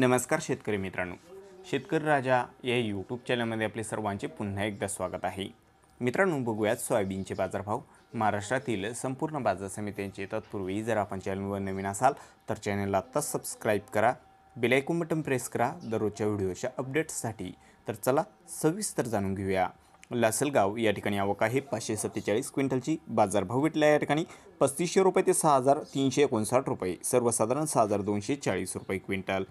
नमस्कार शेतकरी मित्रांनो शेतकरी राजा या यूट्यूब चॅनलमध्ये आपले सर्वांचे पुन्हा एकदा स्वागत आहे मित्रांनो बघूयात सोयाबीनचे बाजारभाव महाराष्ट्रातील संपूर्ण बाजार समित्यांचे तत्पूर्वी जर आपण चॅनलवर नवीन असाल तर चॅनलला आत्ताच सबस्क्राईब करा बेलायकून बटन प्रेस करा दररोजच्या व्हिडिओच्या अपडेट्ससाठी तर चला सविस्तर जाणून घेऊया लासलगाव या ठिकाणी आवक आहे पाचशे सत्तेचाळीस क्विंटलची बाजारभाव भेटला या ठिकाणी पस्तीसशे रुपये ते सहा हजार तीनशे एकोणसाठ रुपये सर्वसाधारण सहा हजार दोनशे चाळीस रुपये क्विंटल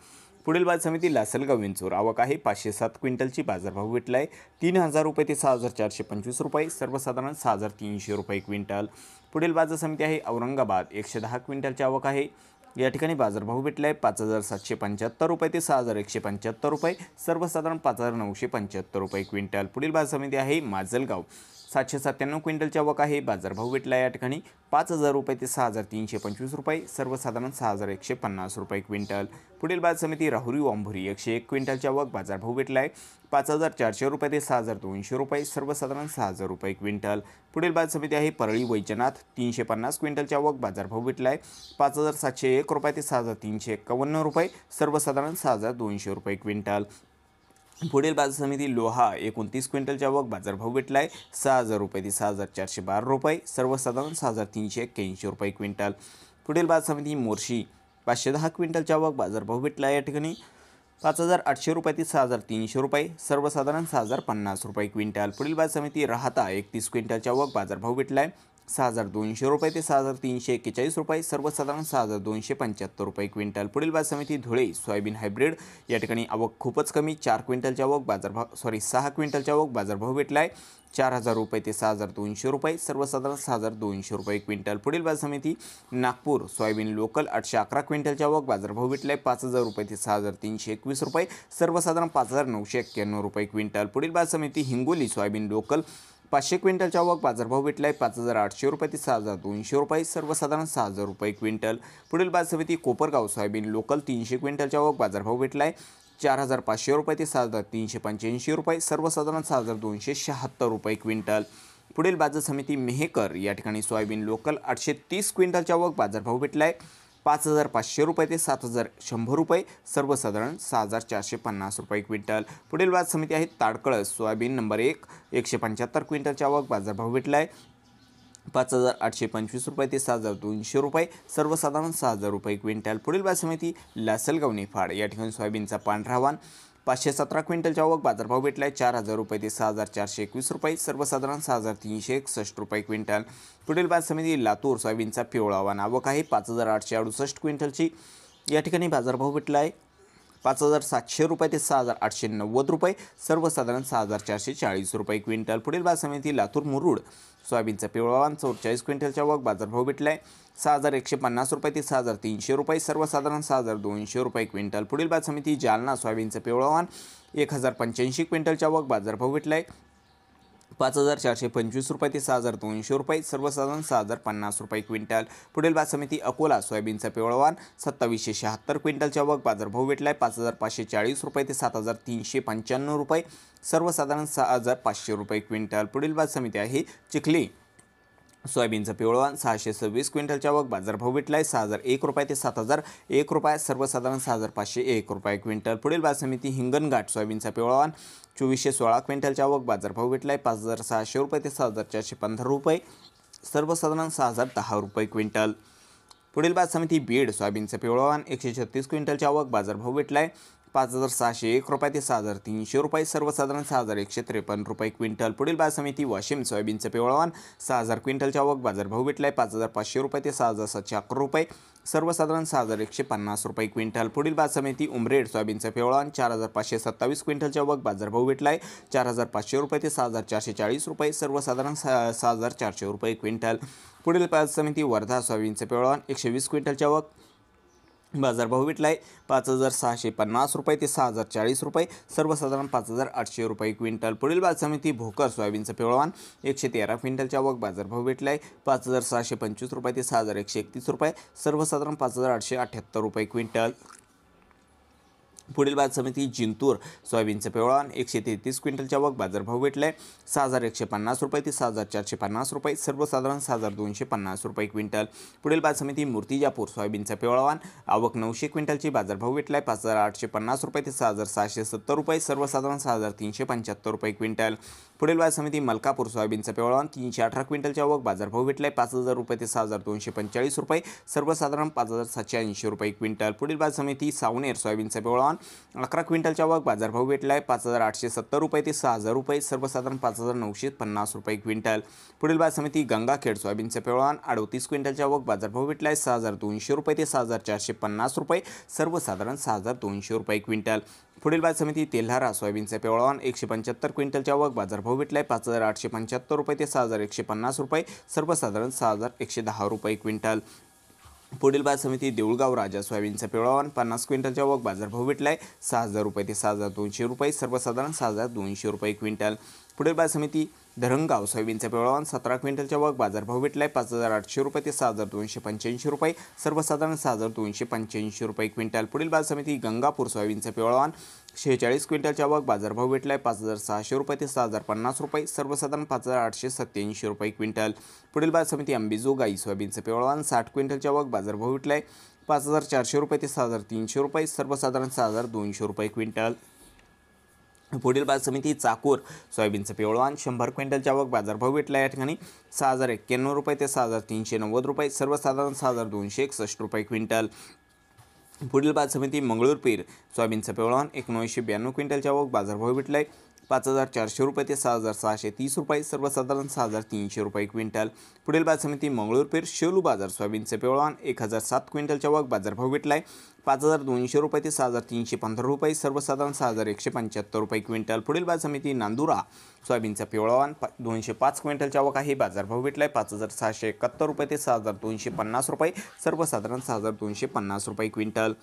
पुढील बाजार समिती लासलगाव विंचूर आवक आहे पाचशे सात क्विंटलची बाजारभाव भेटला आहे तीन हजार रुपये ते सहा हजार चारशे पंचवीस रुपये सर्वसाधारण सहा हजार तीनशे रुपये क्विंटल पुढील बाजार समिती आहे औरंगाबाद एकशे दहा क्विंटलची आवक आहे या ठिकाणी बाजारभाव भेटला आहे पाच हजार सातशे पंच्याहत्तर रुपये ते सहा हजार एकशे पंच्याहत्तर रुपये सर्वसाधारण पाच हजार नऊशे पंच्याहत्तर रुपये क्विंटल पुढील बाजार समिती आहे माजलगाव सातशे सत्त्याण्णव क्विंटलच्या वक आहे बाजारभाव भेटला या ठिकाणी पाच हजार रुपये ते सहा हजार तीनशे पंचवीस रुपये सर्वसाधारण सहा हजार एकशे पन्नास रुपये क्विंटल पुढील बाजार समिती राहुरी ओंभुरी एकशे एक क्विंटलच्या वक बाजारभाव भेटला आहे पाच हजार चारशे रुपये ते सहा हजार दोनशे रुपये सर्वसाधारण सहा हजार रुपये क्विंटल पुढील बाजार समिती आहे परळी वैजनाथ तीनशे पन्नास क्विंटलच्या आवक बाजारभाव भेटला आहे पाच हजार सातशे एक रुपये ते सहा हजार तीनशे एकावन्न रुपये सर्वसाधारण सहा हजार दोनशे रुपये क्विंटल पुढील बाजार समिती लोहा एकोणतीस क्विंटलच्या वग बाजारभाव भेटला आहे सहा हजार रुपये ते सहा हजार चारशे बारा रुपये सर्वसाधारण सहा हजार तीनशे एक्क्याऐंशी रुपये क्विंटल पुढील बाजार समिती मोर्शी पाचशे दहा क्विंटलच्या वग बाजारभाव भेटला आहे या ठिकाणी पाच हजार आठशे रुपये ते सहा हजार तीनशे रुपये सर्वसाधारण सहा हजार पन्नास रुपये क्विंटल पुढील बाजार समिती राहता एकतीस क्विंटलच्या वग बाजारभाव भेटला आहे सहा हजार दोनशे रुपये ते सहा हजार तीनशे एक्केचाळीस रुपये सर्वसाधारण सहा हजार दोनशे पंच्याहत्तर रुपये क्विंटल पुढील बाजार समिती धुळे सोयाबीन हायब्रिड या ठिकाणी आवक खूपच कमी चार क्विंटलच्या आवक बाजारभाव सॉरी सहा क्विंटलच्या आवक बाजारभाव भेटला आहे चार हजार रुपये ते सहा हजार दोनशे रुपये सर्वसाधारण सहा हजार दोनशे रुपये क्विंटल पुढील बाजार समिती नागपूर सोयाबीन लोकल आठशे अकरा क्विंटलच्या आवक बाजारभाव भेटला आहे पाच हजार रुपये ते सहा हजार तीनशे एकवीस रुपये सर्वसाधारण पाच हजार नऊशे एक्क्याण्णव रुपये क्विंटल पुढील बाजार समिती हिंगोली सोयाबीन लोकल पाचशे क्विंटलच्या आवक बाजारभाव भेटला आहे पाच हजार आठशे रुपये ते सहा हजार दोनशे रुपये सर्वसाधारण सहा हजार रुपये क्विंटल पुढील बाजार समिती कोपरगाव सोयाबीन लोकल तीनशे क्विंटलच्या आवक बाजारभाव भेटला आहे चार हजार पाचशे रुपये ते सहा हजार तीनशे पंच्याऐंशी रुपये सर्वसाधारण सहा हजार दोनशे शहात्तर रुपये क्विंटल पुढील बाजार समिती मेहेकर या ठिकाणी सोयाबीन लोकल आठशे तीस क्विंटलच्या आवक बाजारभाव भेटला आहे पाच हजार पाचशे रुपये ते सात हजार शंभर रुपये सर्वसाधारण सहा हजार चारशे पन्नास रुपये क्विंटल पुढील बाज समिती आहे ताडकळस सोयाबीन नंबर एक एकशे पंच्याहत्तर क्विंटलच्या आवक बाजारभाव भेटला आहे पाच हजार आठशे पंचवीस रुपये ते सहा हजार दोनशे रुपये सर्वसाधारण सहा हजार रुपये क्विंटल पुढील बाज समिती लासलगावनी फाड या ठिकाणी सोयाबीनचा पांढरावान पाचशे सतरा क्विंटलच्या आवक बाजारभाव भेटला आहे चार हजार रुपये ते सहा हजार चारशे एकवीस रुपये सर्वसाधारण सहा हजार तीनशे एकसष्ट रुपये क्विंटल पुढील बाजार समिती लातूर सोयाबीनचा पिवळावा नावक आहे पाच हजार आठशे अडुसष्ट क्विंटलची या ठिकाणी बाजारभाव भेटला आहे पाच हजार सातशे रुपये ते सहा हजार आठशे नव्वद रुपये सर्वसाधारण सहा हजार चारशे चाळीस रुपये क्विंटल पुढील बाजार समिती लातूर मुरुड सोयाबीनचा पिवळावान चौचाळीस क्विंटलच्या वग बाजारभाव भेटला आहे सहा हजार एकशे पन्नास रुपये ते सहा हजार तीनशे रुपये सर्वसाधारण सहा हजार दोनशे रुपये क्विंटल पुढील बाजार समिती जालना सोयाबीनचं पिवळावान एक हजार पंच्याऐंशी क्विंटलच्या वग बाजारभाव भेटला आहे पाच हजार चारशे पंचवीस रुपये ते सहा हजार दोनशे रुपये सर्वसाधारण सहा हजार पन्नास रुपये क्विंटल पुढील बाज समिती अकोला सोयाबीनचा पिवळवान सत्तावीसशे शहात्तर क्विंटलच्या वग भाऊ भेटला आहे पाच हजार पाचशे चाळीस रुपये ते सात हजार तीनशे पंच्याण्णव रुपये सर्वसाधारण सहा हजार पाचशे रुपये क्विंटल पुढील बाद समिती आहे चिखली सोयाबीनचं पिवळवान सहाशे सव्वीस क्विंटलच्या वग बाजार भाऊ भेटला आहे सहा हजार एक रुपये ते सात हजार एक रुपये सर्वसाधारण सहा हजार पाचशे एक रुपये क्विंटल पुढील बाज समिती हिंगणघाट सोयाबीनचा पिवळवान चोवीसशे सोळा क्विंटलच्या आवक बाजारभाव भेटला आहे पाच हजार सहाशे रुपये ते सहा हजार चारशे पंधरा रुपये सर्वसाधारण सहा हजार दहा रुपये क्विंटल पुढील बाद समिती बीड सोयाबीनचं पिवळवान एकशे छत्तीस क्विंटलच्या आवक बाजारभाव भेटला आहे पाच हजार सहाशे एक रुपये ते सहा हजार तीनशे रुपये सर्वसाधारण सहा हजार एकशे त्रेपन्न रुपये क्विंटल पुढील बाजार समिती वाशिम सोयाबीनचं पिवळवान सहा हजार क्विंटलच्या आवक बाजारभाव भेटला आहे पाच हजार पाचशे रुपये ते सहा हजार सातशे अकरा रुपये सर्वसाधारण सहा हजार एकशे पन्नास रुपये क्विंटल पुढील बाजार समिती उमरेड सोयाबीनचं पिवळवान चार हजार पाचशे सत्तावीस क्विंटलच्या आवक बाजारभाव भेटला आहे चार हजार पाचशे रुपये ते सहा हजार चारशे चाळीस रुपये सर्वसाधारण सहा सहा हजार चारशे रुपये क्विंटल पुढील बाजार समिती वर्धा सोयाबीनचं पिवळवान एकशे वीस क्विंटलच्या वग बाजारभाव भेटला आहे पाच हजार सहाशे पन्नास रुपये ते सहा हजार चाळीस रुपये सर्वसाधारण पाच हजार आठशे रुपये क्विंटल पुढील बाजार समिती भोकर सोयाबीनचं पिळवान एकशे तेरा क्विंटलच्या वग बाजारभाव भेटला आहे पाच हजार सहाशे पंचवीस रुपये ते सहा हजार एकशे एकतीस रुपये सर्वसाधारण पाच हजार आठशे अठ्ठ्याहत्तर रुपये क्विंटल पुढील बाजार समिती जिंतूर सोयाबीनचं पिवळान एकशे तेहतीस क्विंटलच्या आवक बाजारभाव भेटला आहे सहा हजार एकशे पन्नास रुपये ते सहा हजार चारशे पन्नास रुपये सर्वसाधारण सहा हजार दोनशे पन्नास रुपये क्विंटल पुढील बाजार समिती मूर्तिजापूर सोयाबीनचा पिवळावान आवक नऊशे क्विंटलची बाजारभाव भेटला आहे पाच हजार आठशे पन्नास रुपये ते सहा हजार सहाशे सत्तर रुपये सर्वसाधारण सहा हजार तीनशे पंच्याहत्तर रुपये क्विंटल पुढील बाजार समिती मलकापूर सोयाबीनचा पेवळावान तीनशे अठरा क्विंटलच्या आवक बाजारभाव भेटला आहे पाच हजार रुपये ते सहा हजार दोनशे पंचेचाळीस रुपये सर्वसाधारण पाच हजार सातशे ऐंशी रुपये क्विंटल पुढील बाजार समिती सावनेर सोयाबीनचा पिवळावान अकरा क्विंटलच्या वाघ बाजारभाव भेटला आहे पाच हजार आठशे सत्तर रुपये ते सहा हजार रुपये सर्वसाधारण पाच हजार नऊशे पन्नास रुपये क्विंटल पुढील बाजार समिती गंगाखेड सोयाबीनचे पेवळान अडतीस क्विंटलच्या वाघ बाजारभाव भेटला आहे सहा हजार दोनशे रुपये ते सहा हजार चारशे पन्नास रुपये सर्वसाधारण सहा हजार दोनशे रुपये क्विंटल पुढील बाजार समिती तेल्हारा सोयाबीनचे पेळवान एकशे पंच्याहत्तर क्विंटलच्या वाघ बाजारभाव भेटला आहे पाच हजार आठशे पंच्याहत्तर रुपये ते सहा हजार एकशे पन्नास रुपये सर्वसाधारण सहा हजार एकशे दहा रुपये क्विंटल पुढील बाजार समिती देऊळगाव राजा सोयाबीनचा पिवळावान पन्नास क्विंटलच्या वक बाजारभाव भेटला आहे सहा हजार रुपये ते सहा हजार दोनशे रुपये सर्वसाधारण सहा हजार दोनशे रुपये क्विंटल पुढील बाजार समिती धरणगाव सोयाबीनचा पिवळावान सतरा क्विंटलच्या वक बाजारभाव भेटला आहे पाच हजार आठशे रुपये ते सहा हजार दोनशे पंच्याऐंशी रुपये सर्वसाधारण सहा हजार दोनशे पंच्याऐंशी रुपये क्विंटल पुढील बाजार समिती गंगापूर सोयाबीनचा पिवळावान शेहेचाळीस क्विंटलच्या चावक बाजारभाव भेटला आहे पाच हजार सहाशे रुपये ते सहा हजार पन्नास रुपये सर्वसाधारण पाच हजार आठशे सत्त्याऐंशी रुपये क्विंटल पुढील बाजार समिती अंबिजो गाई सोयाबीनचं पिवळवान साठ क्विंटलच्या आवक बाजारभाव भेटला आहे पाच हजार चारशे रुपये ते सहा हजार तीनशे रुपये सर्वसाधारण सहा हजार दोनशे रुपये क्विंटल पुढील बाजार समिती चाकूर सोयाबीनचं पिवळवान शंभर क्विंटलच्या आवक बाजारभाव भेटला या ठिकाणी सहा हजार एक्क्याण्णव रुपये ते सहा हजार तीनशे नव्वद रुपये सर्वसाधारण सहा हजार दोनशे एकसष्ट रुपये क्विंटल पुढील बाद समिती मंगळूरपीर सोयाबीनचं एक एकोणीसशे ब्याण्णव क्विंटलच्या आवक बाजारभाव भेटला आहे पाच हजार चारशे रुपये ते सहा हजार सहाशे तीस रुपये सर्वसाधारण सहा हजार तीनशे रुपये क्विंटल पुढील बाजार समिती पेर शेलू बाजार सोयाबीनचे पेवळवान एक हजार सात क्विंटलच्या वाघ बाजारभाव भेटला आहे पाच हजार दोनशे रुपये ते सहा हजार तीनशे पंधरा रुपये सर्वसाधारण सहा हजार एकशे पंच्याहत्तर रुपये क्विंटल पुढील बाजार समिती नांदुरा सोयाबीनचा पिवळावान पा दोनशे पाच क्विंटलच्या आवक आहे बाजारभाव भेटला आहे पाच हजार सहाशे एकाहत्तर रुपये ते सहा हजार दोनशे पन्नास रुपये सर्वसाधारण सहा हजार दोनशे पन्नास रुपये क्विंटल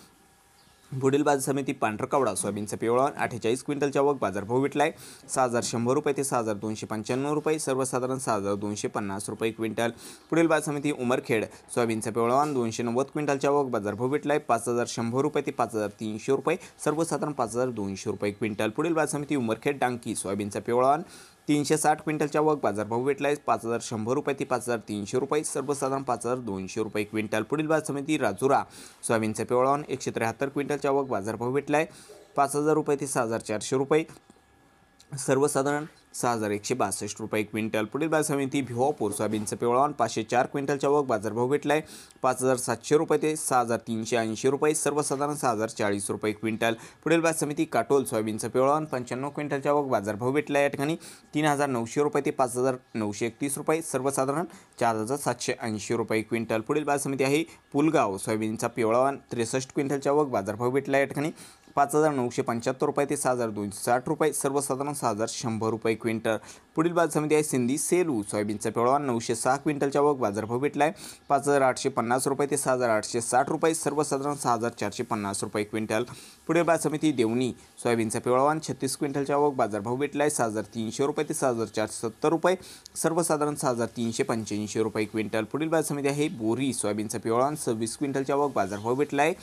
पुढील बाजार समिती पांढरकावडा सोयाबीनचा पिवळा अठ्ठेचाळीस क्विंटलच्या वग बाजार विटला आहे सहा हजार शंभर रुपये ते सहा हजार दोनशे पंच्याण्णव रुपये सर्वसाधारण सहा हजार दोनशे पन्नास रुपये क्विंटल पुढील बाजार समिती उमरखेड सोयाबीनचा पिवळावान दोनशे नव्वद क्विंटलच्या वग बाजार विटला आहे पाच हजार शंभर रुपये ते पाच हजार तीनशे रुपये सर्वसाधारण पाच हजार दोनशे रुपये क्विंटल पुढील बाजार समिती उमरखेड डांकी सोयाबीनचा पिवळावान तीनशे साठ क्विंटलच्या वग बाजारभाव भेटला आहे पाच हजार शंभर रुपये ते पाच हजार तीनशे रुपये सर्वसाधारण पाच हजार दोनशे रुपये क्विंटल पुढील बाज समिती राजुरा सोयाबीनचा पिवळॉन एकशे त्र्याहत्तर क्विंटलच्या वग बाजारभाव भेटला आहे पाच हजार रुपये ते सहा हजार चारशे रुपये सर्वसाधारण सहा हजार एकशे बासष्ट रुपये क्विंटल पुढील बाजार समिती भिवापूर सोयाबीनचं पिवळावण पाचशे चार क्विंटलच्या वग बाजारभाव भेटला आहे पाच हजार सातशे रुपये ते सहा हजार तीनशे ऐंशी रुपये सर्वसाधारण सहा हजार चाळीस रुपये क्विंटल पुढील बाजार समिती काटोल सोयाबीनचं पिवळावण पंच्याण्णव क्विंटलच्या वग बाजारभाव भेटला आहे या ठिकाणी तीन हजार नऊशे रुपये ते पाच हजार नऊशे एकतीस रुपये सर्वसाधारण चार हजार सातशे ऐंशी रुपये क्विंटल पुढील बाजार समिती आहे पुलगाव सोयाबीनचा पिवळावान त्रेसष्ट क्विंटलच्या वग बाजारभाव भेटला या ठिकाणी पाच हजार नऊशे पंच्याहत्तर रुपये ते सहा हजार दोनशे साठ रुपये सर्वसाधारण सहा हजार शंभर रुपये क्विंटल पुढील बाजार समिती आहे सिंधी सेलू सोयाबीनचा पिवळा नऊशे सहा क्विंटलच्या वग बाजारभाव भेटला आहे पाच हजार आठशे पन्नास रुपये ते सहा हजार आठशे साठ रुपये सर्वसाधारण सहा हजार चारशे पन्नास रुपये क्विंटल पुढील बाजार समिती देवणी सोयाबीनचा पिवळावान छत्तीस क्विंटलच्या वग बाजारभाव भेटला आहे सहा हजार तीनशे रुपये ते सहा हजार चारशे सत्तर रुपये सर्वसाधारण सहा हजार तीनशे पंच्याऐंशी रुपये क्विंटल पुढील बाजार समिती आहे बोरी सोयाबीनचा पिवळावान सव्वीस क्विंटलच्या वग बाजारभाव भेटला आहे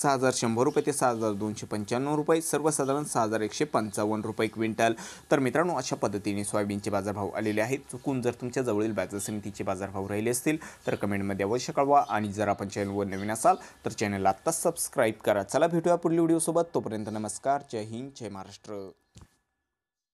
सहा हजार शंभर रुपये ते सहा हजार दोनशे पंच्याण्णव रुपये सर्वसाधारण सहा हजार एकशे पंचावन्न रुपये क्विंटल तर मित्रांनो अशा पद्धतीने सोयाबीनचे बाजारभाव आलेले आहेत चुकून जर तुमच्या जवळील बाजार समितीचे बाजारभाव राहिले असतील तर कमेंटमध्ये अवश्य कळवा आणि जर आपण चॅनलवर नवीन असाल तर चॅनलला आत्ताच सबस्क्राईब करा चला भेटूया पुढील व्हिडिओसोबत तोपर्यंत नमस्कार जय हिंद जय महाराष्ट्र